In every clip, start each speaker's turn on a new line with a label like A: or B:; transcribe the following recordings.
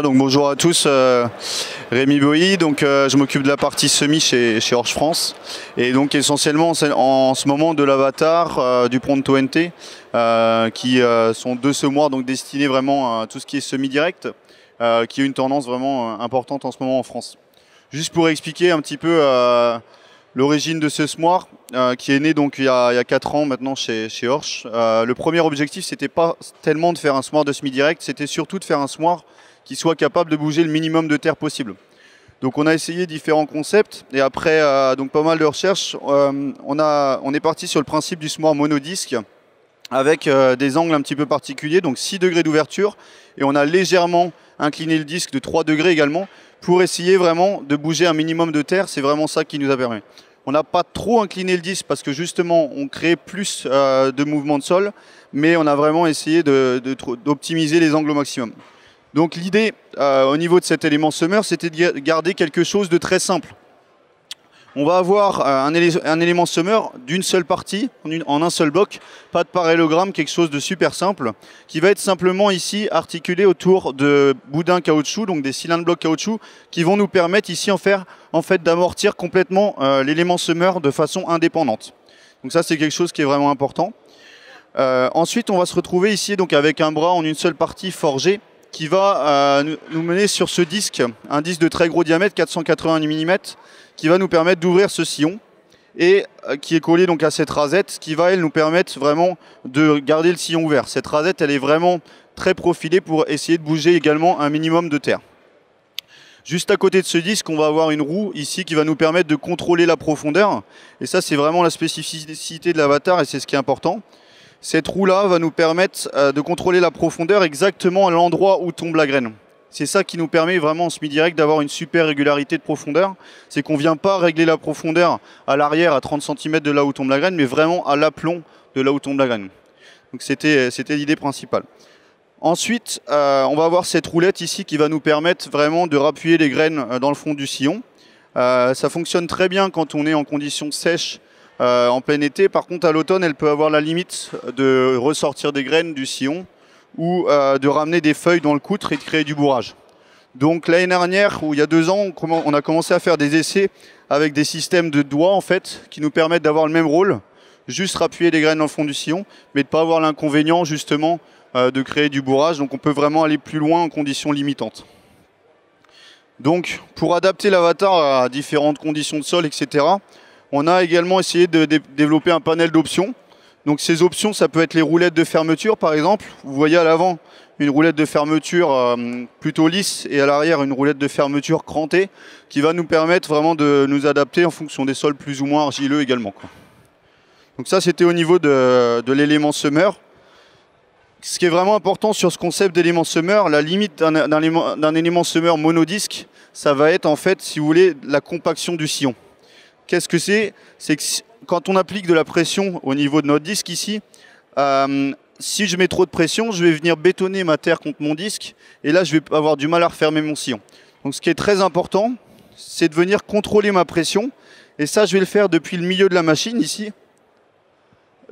A: Donc bonjour à tous, euh, Rémi Boy, donc euh, je m'occupe de la partie semi chez, Orge France et donc essentiellement en, en ce moment de l'avatar, euh, du Pronto NT qui sont deux semoirs donc destinés vraiment à tout ce qui est semi-direct qui a une tendance vraiment importante en ce moment en France. Juste pour expliquer un petit peu euh, l'origine de ce SMOIR, euh, qui est né donc il y, a, 4 ans maintenant chez, chez euh, le premier objectif, c'était pas tellement de faire un SMOIR de semi-direct, c'était surtout de faire un SMOIR qui soit capable de bouger le minimum de terre possible. Donc on a essayé différents concepts et après donc pas mal de recherches, on, a, on est parti sur le principe du smart monodisque avec des angles un petit peu particuliers, donc 6 degrés d'ouverture et on a légèrement incliné le disque de 3 degrés également pour essayer vraiment de bouger un minimum de terre. C'est vraiment ça qui nous a permis. On n'a pas trop incliné le disque parce que justement, on crée plus euh, de mouvements de sol, mais on a vraiment essayé d'optimiser les angles au maximum. Donc l'idée euh, au niveau de cet élément summer, c'était de garder quelque chose de très simple. On va avoir euh, un, élément summer d'une seule partie, en, un seul bloc, pas de parallélogramme, quelque chose de super simple, qui va être simplement ici articulé autour de boudins caoutchouc, donc des cylindres blocs caoutchouc, qui vont nous permettre ici en, fait d'amortir complètement euh, l'élément summer de façon indépendante. Donc ça c'est quelque chose qui est vraiment important. Euh, ensuite on va se retrouver ici donc avec un bras en une seule partie forgé qui va nous mener sur ce disque, un disque de très gros diamètre, 480 mm, qui va nous permettre d'ouvrir ce sillon et euh, qui est collé donc à cette rasette, ce qui va elle nous permettre vraiment de garder le sillon ouvert. Cette rasette, elle est vraiment très profilée pour essayer de bouger également un minimum de terre. Juste à côté de ce disque, on va avoir une roue ici qui va nous permettre de contrôler la profondeur. Et ça, c'est vraiment la spécificité de l'avatar et c'est ce qui est important. Cette roue-là va nous permettre euh, de contrôler la profondeur exactement à l'endroit où tombe la graine. C'est ça qui nous permet vraiment en semi-direct d'avoir une super régularité de profondeur. C'est qu'on ne vient pas régler la profondeur à l'arrière à 30 cm de là où tombe la graine, mais vraiment à l'aplomb de là où tombe la graine. Donc c'était l'idée principale. Ensuite, euh, on va avoir cette roulette ici qui va nous permettre vraiment de rappuyer les graines euh, dans le fond du sillon. Euh, ça fonctionne très bien quand on est en conditions sèches en plein été. Par contre, à l'automne, elle peut avoir la limite de ressortir des graines du sillon ou euh, de ramener des feuilles dans le coutre et de créer du bourrage. Donc l'année dernière, ou il y a deux ans, on a commencé à faire des essais avec des systèmes de doigts en fait, qui nous permettent d'avoir le même rôle, juste rappuyer les graines dans le fond du sillon, mais de ne pas avoir l'inconvénient justement euh, de créer du bourrage. Donc on peut vraiment aller plus loin en conditions limitantes. Donc pour adapter l'avatar à différentes conditions de sol, etc., on a également essayé de développer un panel d'options donc ces options, ça peut être les roulettes de fermeture par exemple. Vous voyez à l'avant une roulette de fermeture euh, plutôt lisse et à l'arrière une roulette de fermeture crantée qui va nous permettre vraiment de nous adapter en fonction des sols plus ou moins argileux également. Donc ça c'était au niveau de, l'élément semeur. Ce qui est vraiment important sur ce concept d'élément semeur, la limite d'un élément, semeur monodisque, ça va être en fait, si vous voulez, la compaction du sillon. Qu'est-ce que c'est C'est quand on applique de la pression au niveau de notre disque ici, euh, si je mets trop de pression, je vais venir bétonner ma terre contre mon disque et là je vais avoir du mal à refermer mon sillon. Donc ce qui est très important, c'est de venir contrôler ma pression et ça je vais le faire depuis le milieu de la machine ici.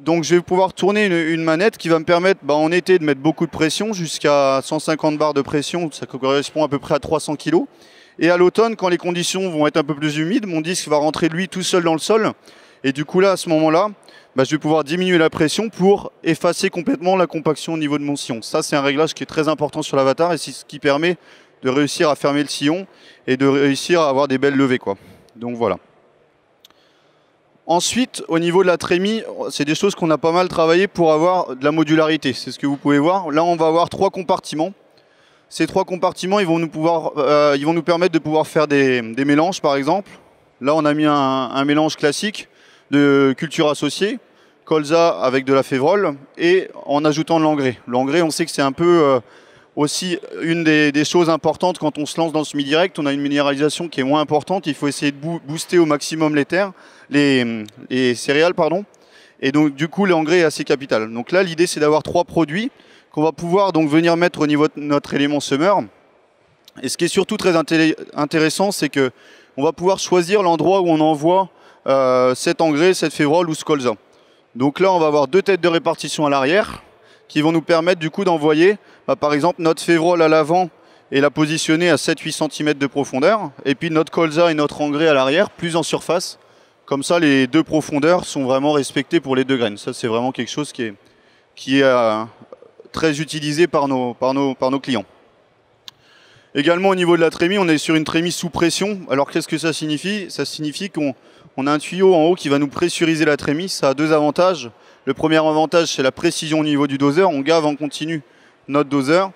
A: Donc je vais pouvoir tourner une, manette qui va me permettre bah, en été de mettre beaucoup de pression jusqu'à 150 bars de pression, ça correspond à peu près à 300 kg. Et à l'automne, quand les conditions vont être un peu plus humides, mon disque va rentrer lui tout seul dans le sol. Et du coup là, à ce moment-là, bah, je vais pouvoir diminuer la pression pour effacer complètement la compaction au niveau de mon sillon. Ça, c'est un réglage qui est très important sur l'avatar et c'est ce qui permet de réussir à fermer le sillon et de réussir à avoir des belles levées. Quoi. Donc voilà. Ensuite, au niveau de la trémie, c'est des choses qu'on a pas mal travaillé pour avoir de la modularité. C'est ce que vous pouvez voir. Là, on va avoir trois compartiments. Ces trois compartiments, ils vont nous, pouvoir, euh, ils vont nous permettre de pouvoir faire des, mélanges, par exemple. Là, on a mis un mélange classique de culture associée, colza avec de la févrole et en ajoutant de l'engrais. L'engrais, on sait que c'est un peu euh, aussi une des, choses importantes quand on se lance dans ce semi-direct. On a une minéralisation qui est moins importante. Il faut essayer de booster au maximum les terres, les, céréales, pardon. Et donc, du coup, l'engrais est assez capital. Donc là, l'idée, c'est d'avoir trois produits qu'on va pouvoir donc venir mettre au niveau de notre élément semeur. Et ce qui est surtout très intéressant, c'est que on va pouvoir choisir l'endroit où on envoie cet euh, engrais, cette févrole ou ce colza. Donc là, on va avoir deux têtes de répartition à l'arrière qui vont nous permettre du coup d'envoyer bah, par exemple notre févrole à l'avant et la positionner à 7-8 cm de profondeur et puis notre colza et notre engrais à l'arrière plus en surface. Comme ça les deux profondeurs sont vraiment respectées pour les deux graines. Ça c'est vraiment quelque chose qui est, qui est euh, très utilisé par nos, par, nos, par nos clients. Également au niveau de la trémie, on est sur une trémie sous pression. Alors qu'est-ce que ça signifie Ça signifie qu'on on a un tuyau en haut qui va nous pressuriser la trémie. Ça a deux avantages. Le premier avantage, c'est la précision au niveau du doseur. On gave en continu notre doseur.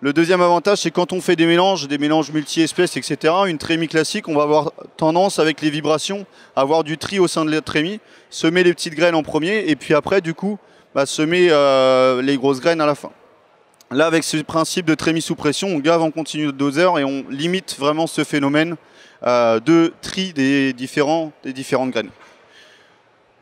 A: Le deuxième avantage, c'est quand on fait des mélanges, des mélanges multi-espèces, etc., une trémie classique, on va avoir tendance, avec les vibrations, à avoir du tri au sein de la trémie, semer les petites graines en premier, et puis après, du coup, bah, semer euh, les grosses graines à la fin. Là, avec ce principe de trémie sous pression, on gave en continu de doseur et on limite vraiment ce phénomène euh, de tri des, différents, des différentes graines.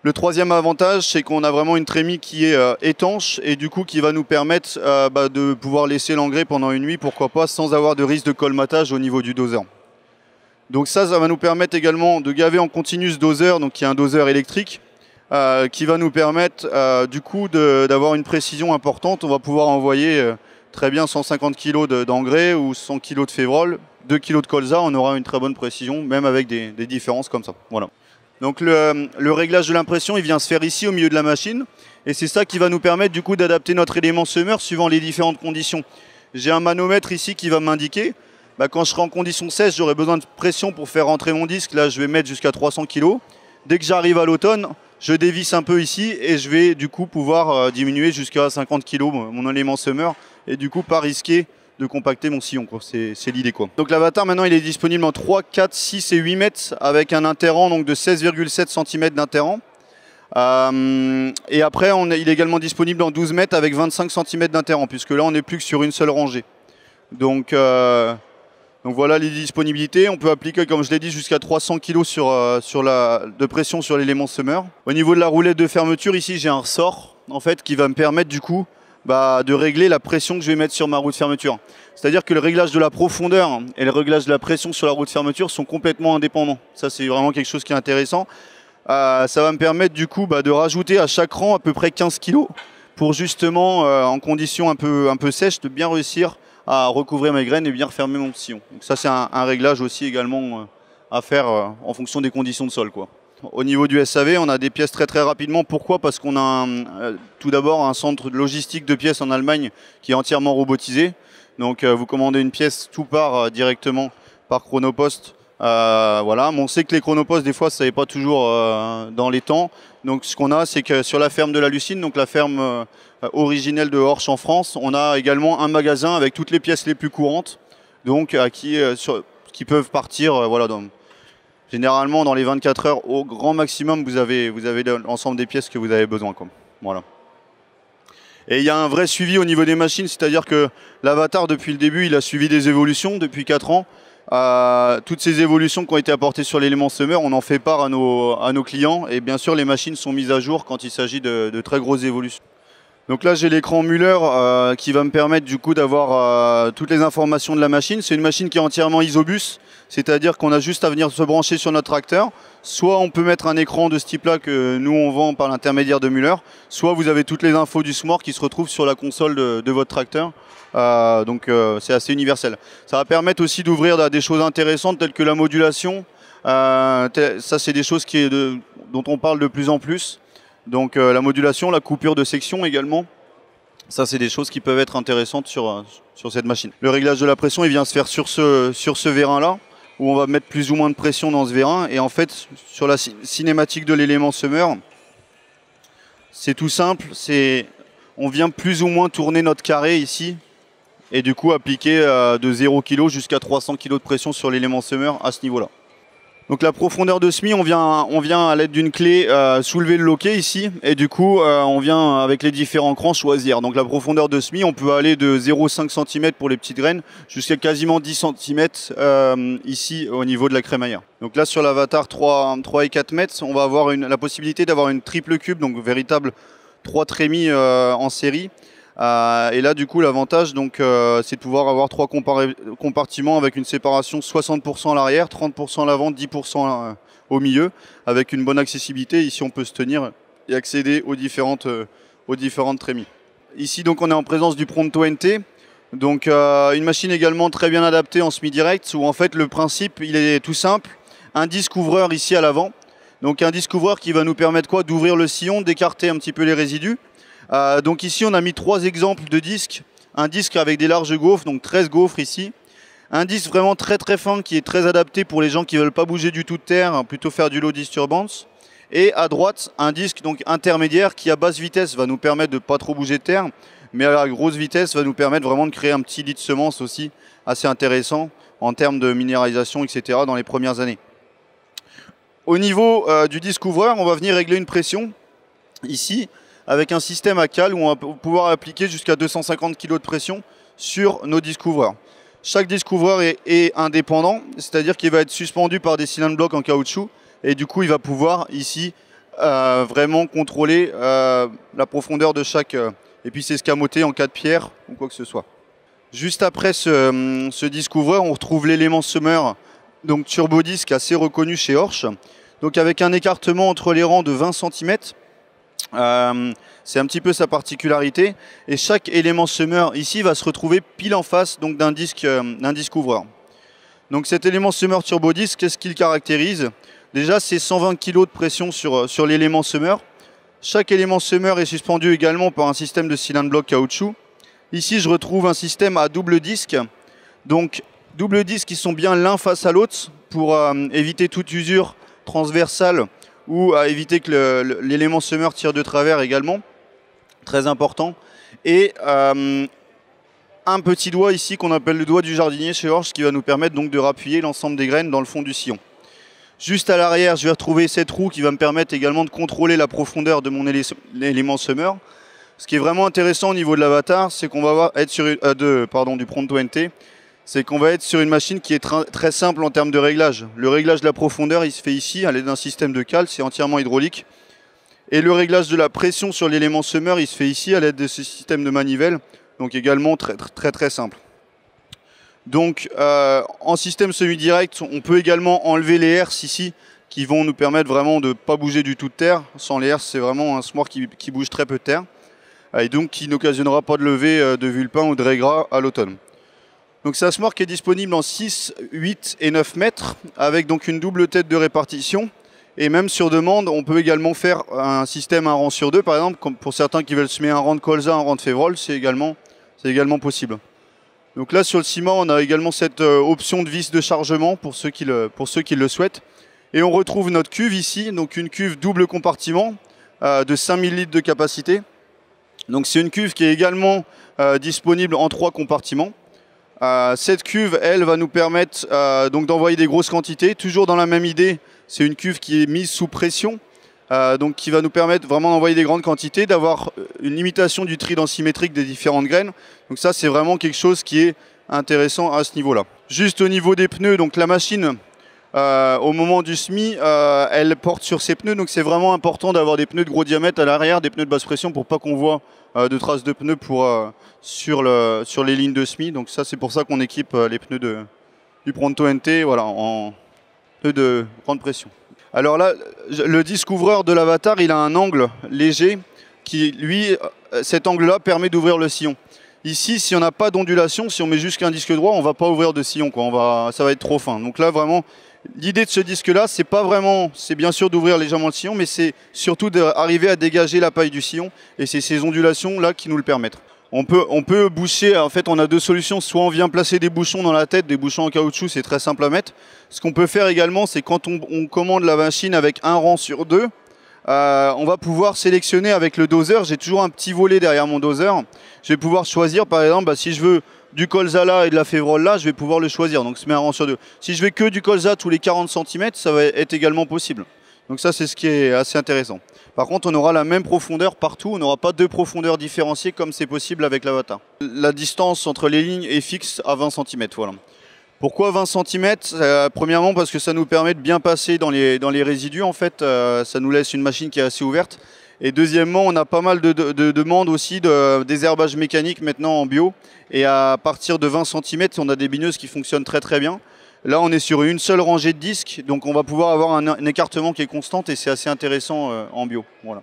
A: Le troisième avantage, c'est qu'on a vraiment une trémie qui est euh, étanche et du coup qui va nous permettre euh, bah, de pouvoir laisser l'engrais pendant une nuit, pourquoi pas, sans avoir de risque de colmatage au niveau du doseur. Donc ça, ça va nous permettre également de gaver en continu ce doseur, donc qui est un doseur électrique, qui va nous permettre du coup d'avoir une précision importante. On va pouvoir envoyer très bien 150 kg d'engrais ou 100 kg de févrole 2 kg de colza, on aura une très bonne précision, même avec des, différences comme ça. Voilà. Donc le, réglage de l'impression, il vient se faire ici au milieu de la machine, et c'est ça qui va nous permettre du coup d'adapter notre élément semeur suivant les différentes conditions. J'ai un manomètre ici qui va m'indiquer, bah, quand je serai en condition 16, j'aurai besoin de pression pour faire rentrer mon disque, là je vais mettre jusqu'à 300 kg. Dès que j'arrive à l'automne, je dévisse un peu ici et je vais du coup pouvoir euh, diminuer jusqu'à 50 kg mon élément semeur et du coup pas risquer de compacter mon sillon. C'est l'idée. quoi. Donc l'avatar maintenant il est disponible en 3, 4, 6 et 8 mètres avec un interran donc, de 16,7 cm d'interran. et après il est également disponible en 12 mètres avec 25 cm d'interran puisque là on n'est plus que sur une seule rangée. Euh, donc, voilà les disponibilités. On peut appliquer, comme je l'ai dit, jusqu'à 300 kg euh, sur, la, de pression sur l'élément semeur. Au niveau de la roulette de fermeture, ici j'ai un ressort en fait qui va me permettre du coup bah, de régler la pression que je vais mettre sur ma route de fermeture. C'est-à-dire que le réglage de la profondeur et le réglage de la pression sur la route de fermeture sont complètement indépendants. Ça, c'est vraiment quelque chose qui est intéressant. Euh, ça va me permettre du coup bah, de rajouter à chaque rang à peu près 15 kg pour justement, euh, en conditions un peu, un peu sèches, de bien réussir à recouvrir mes graines et bien refermer mon sillon. Donc ça, c'est un, réglage aussi également euh, à faire en fonction des conditions de sol. quoi. Au niveau du SAV, on a des pièces très très rapidement. Pourquoi Parce qu'on a euh, tout d'abord un centre logistique de pièces en Allemagne qui est entièrement robotisé. Donc euh, vous commandez une pièce, tout part euh, directement par Chronopost. voilà, on sait que les Chronopost des fois ça n'est pas toujours dans les temps. Donc ce qu'on a, c'est que sur la ferme de la Lucine, donc la ferme originelle de Horch en France, on a également un magasin avec toutes les pièces les plus courantes, donc à qui, qui peuvent partir, voilà, dans, Généralement, dans les 24 heures, au grand maximum, vous avez, l'ensemble des pièces que vous avez besoin. Voilà. Et il y a un vrai suivi au niveau des machines, c'est-à-dire que l'avatar, depuis le début, il a suivi des évolutions depuis 4 ans. Euh, toutes ces évolutions qui ont été apportées sur l'élément summer, on en fait part à nos, clients. Et bien sûr, les machines sont mises à jour quand il s'agit de très grosses évolutions. Donc là, j'ai l'écran Muller euh, qui va me permettre du coup d'avoir euh, toutes les informations de la machine. C'est une machine qui est entièrement isobus, c'est-à-dire qu'on a juste à venir se brancher sur notre tracteur. Soit on peut mettre un écran de ce type-là que nous on vend par l'intermédiaire de Muller, soit vous avez toutes les infos du smart qui se retrouvent sur la console de, votre tracteur. Euh, donc c'est assez universel. Ça va permettre aussi d'ouvrir bah, des choses intéressantes telles que la modulation. ça c'est des choses qui dont on parle de plus en plus. Donc euh, la modulation, la coupure de section également. Ça, c'est des choses qui peuvent être intéressantes sur, euh, sur cette machine. Le réglage de la pression, il vient se faire sur ce, sur ce vérin-là, où on va mettre plus ou moins de pression dans ce vérin. Et en fait, sur la cinématique de l'élément semeur, c'est tout simple. C'est On vient plus ou moins tourner notre carré ici, et du coup appliquer euh, de 0 kg jusqu'à 300 kg de pression sur l'élément semeur à ce niveau-là. Donc la profondeur de semis, on vient, on vient à l'aide d'une clé euh, soulever le loquet ici, et du coup euh, on vient avec les différents crans choisir. Donc la profondeur de semis, on peut aller de 0,5 cm pour les petites graines jusqu'à quasiment 10 cm euh, ici au niveau de la crémaillère. Donc là sur l'avatar 3, 3 et 4 mètres, on va avoir la possibilité d'avoir une triple cube, donc véritable 3 trémies en série, euh, et là, du coup, l'avantage, donc, euh, c'est de pouvoir avoir trois compartiments avec une séparation 60% à l'arrière, 30% à l'avant, 10% euh, au milieu, avec une bonne accessibilité. Ici, on peut se tenir et accéder aux différentes, aux différentes trémies. Ici, donc, on est en présence du Pronto NT. Donc, une machine également très bien adaptée en semi-direct, où en fait, le principe, il est tout simple. Un disque ouvreur ici à l'avant. Donc, un disque ouvreur qui va nous permettre quoi D'ouvrir le sillon, d'écarter un petit peu les résidus euh, donc ici, on a mis trois exemples de disques. Un disque avec des larges gaufres, donc 13 gaufres ici. Un disque vraiment très très fin qui est très adapté pour les gens qui ne veulent pas bouger du tout de terre, hein, plutôt faire du low disturbance. Et à droite, un disque donc intermédiaire qui à basse vitesse va nous permettre de ne pas trop bouger de terre, mais à grosse vitesse va nous permettre vraiment de créer un petit lit de semences aussi assez intéressant en termes de minéralisation, etc. dans les premières années. Au niveau euh, du disque ouvreur, on va venir régler une pression ici avec un système à cale où on va pouvoir appliquer jusqu'à 250 kg de pression sur nos discouvreurs. Chaque discouvreur est, indépendant, c'est-à-dire qu'il va être suspendu par des cylindres blocs en caoutchouc et du coup il va pouvoir ici euh, vraiment contrôler euh, la profondeur de chaque euh, et puis s'escamoter en cas de pierre ou quoi que ce soit. Juste après ce, hum, ce discouvreur, on retrouve l'élément semeur, donc turbo assez reconnu chez Orch. donc avec un écartement entre les rangs de 20 cm euh, c'est un petit peu sa particularité. Et chaque élément semeur ici va se retrouver pile en face donc d'un disque, euh, d'un disque ouvreur. Donc cet élément semeur turbo disque, qu'est-ce qu'il caractérise Déjà, c'est 120 kg de pression euh, sur, l'élément semeur. Chaque élément semeur est suspendu également par un système de cylindre bloc caoutchouc. Ici, je retrouve un système à double disque. Donc double disque qui sont bien l'un face à l'autre pour éviter toute usure transversale ou à éviter que l'élément semeur tire de travers également, très important. Et euh, un petit doigt ici qu'on appelle le doigt du jardinier chez Orge qui va nous permettre donc de rappuyer l'ensemble des graines dans le fond du sillon. Juste à l'arrière, je vais retrouver cette roue qui va me permettre également de contrôler la profondeur de mon élément semeur. Ce qui est vraiment intéressant au niveau de l'avatar, c'est qu'on va être sur, euh, pardon, du Pronto NT, c'est qu'on va être sur une machine qui est très simple en termes de réglage. Le réglage de la profondeur, il se fait ici à l'aide d'un système de cale, c'est entièrement hydraulique. Et le réglage de la pression sur l'élément semeur, il se fait ici à l'aide de ce système de manivelle, donc également très très, très simple. Donc euh, en système semi-direct, on peut également enlever les herses ici, qui vont nous permettre vraiment de ne pas bouger du tout de terre. Sans les herses, c'est vraiment un smore qui, bouge très peu de terre, et donc qui n'occasionnera pas de lever euh, de vulpin ou de régras à l'automne. Donc c'est un smart qui est disponible en 6, 8 et 9 mètres avec donc une double tête de répartition. Et même sur demande, on peut également faire un système un rang sur deux, par exemple, pour certains qui veulent semer un rang de colza, un rang de févrole, c'est également, également possible. Donc là, sur le ciment, on a également cette euh, option de vis de chargement pour ceux qui le, pour ceux qui le souhaitent. Et on retrouve notre cuve ici, donc une cuve double compartiment euh, de 5000 litres de capacité. Donc c'est une cuve qui est également euh, disponible en trois compartiments. Euh, cette cuve, elle, va nous permettre euh, donc d'envoyer des grosses quantités. Toujours dans la même idée, c'est une cuve qui est mise sous pression, euh, donc qui va nous permettre vraiment d'envoyer des grandes quantités, d'avoir une limitation du tri symétrique des différentes graines. Donc ça, c'est vraiment quelque chose qui est intéressant à ce niveau-là. Juste au niveau des pneus, donc la machine, au moment du SMI, elle porte sur ses pneus, donc c'est vraiment important d'avoir des pneus de gros diamètre à l'arrière, des pneus de basse pression pour pas qu'on voit euh, de traces de pneus pour, euh, sur, sur les lignes de semis. Donc ça, c'est pour ça qu'on équipe euh, les pneus de, du Pronto NT voilà, en pneus de grande pression. Alors là, le disque de l'avatar, il a un angle léger qui, lui, cet angle-là permet d'ouvrir le sillon. Ici, si on n'a pas d'ondulation, si on met juste un disque droit, on va pas ouvrir de sillon, quoi. On va, ça va être trop fin. Donc là, vraiment, L'idée de ce disque-là, c'est pas vraiment, c'est bien sûr d'ouvrir légèrement le sillon, mais c'est surtout d'arriver à dégager la paille du sillon, et c'est ces ondulations-là qui nous le permettent. On peut, on peut boucher, en fait on a deux solutions, soit on vient placer des bouchons dans la tête, des bouchons en caoutchouc, c'est très simple à mettre. Ce qu'on peut faire également, c'est quand on, commande la machine avec un rang sur deux, euh, on va pouvoir sélectionner avec le doseur, j'ai toujours un petit volet derrière mon doseur, je vais pouvoir choisir par exemple bah, si je veux du colza là et de la févrole là, je vais pouvoir le choisir. Donc, se mets un rang sur deux. Si je vais que du colza tous les 40 cm, ça va être également possible. Donc ça, c'est ce qui est assez intéressant. Par contre, on aura la même profondeur partout, on n'aura pas deux profondeurs différenciées comme c'est possible avec l'avatar. La distance entre les lignes est fixe à 20 cm. Voilà. Pourquoi 20 cm euh, Premièrement parce que ça nous permet de bien passer dans les, résidus. En fait, euh, ça nous laisse une machine qui est assez ouverte. Et deuxièmement, on a pas mal de, demandes aussi de désherbage mécanique maintenant en bio. Et à partir de 20 cm, on a des bineuses qui fonctionnent très très bien. Là, on est sur une seule rangée de disques, donc on va pouvoir avoir un, écartement qui est constant et c'est assez intéressant euh, en bio. Voilà.